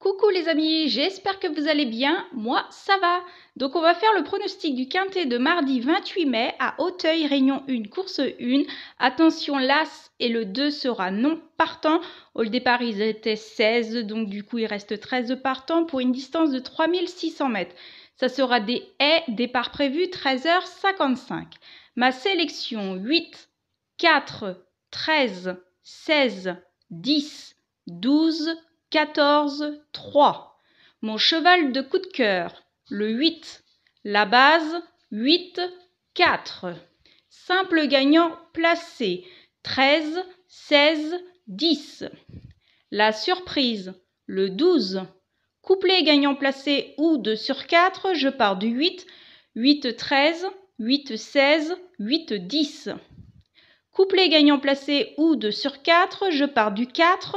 Coucou les amis, j'espère que vous allez bien, moi ça va. Donc on va faire le pronostic du quintet de mardi 28 mai à Auteuil, Réunion 1, course 1. Attention, l'As et le 2 sera non partant. Au départ, ils étaient 16, donc du coup il reste 13 partants pour une distance de 3600 mètres. Ça sera des haies, départ prévu 13h55. Ma sélection 8, 4, 13, 16, 10, 12, 14, 3. Mon cheval de coup de cœur, le 8. La base, 8, 4. Simple gagnant placé, 13, 16, 10. La surprise, le 12. Couplet gagnant placé ou 2 sur 4, je pars du 8, 8, 13, 8, 16, 8, 10. Couplet gagnant placé ou 2 sur 4, je pars du 4,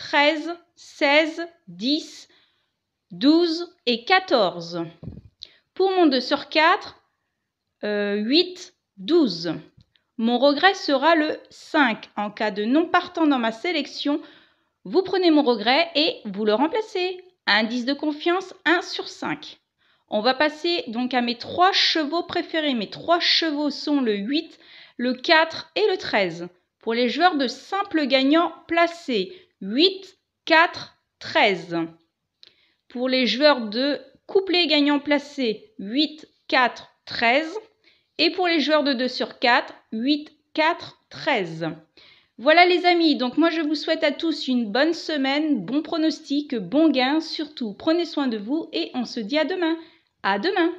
13, 16, 10, 12 et 14. Pour mon 2 sur 4, 8, 12. Mon regret sera le 5. En cas de non partant dans ma sélection, vous prenez mon regret et vous le remplacez. Indice de confiance 1 sur 5. On va passer donc à mes trois chevaux préférés. Mes trois chevaux sont le 8, le 4 et le 13. Pour les joueurs de simple gagnant placé 8, 4, 13. Pour les joueurs de couplet gagnant placé, 8, 4, 13. Et pour les joueurs de 2 sur 4, 8, 4, 13. Voilà les amis, donc moi je vous souhaite à tous une bonne semaine, bon pronostic, bon gain, surtout prenez soin de vous et on se dit à demain. À demain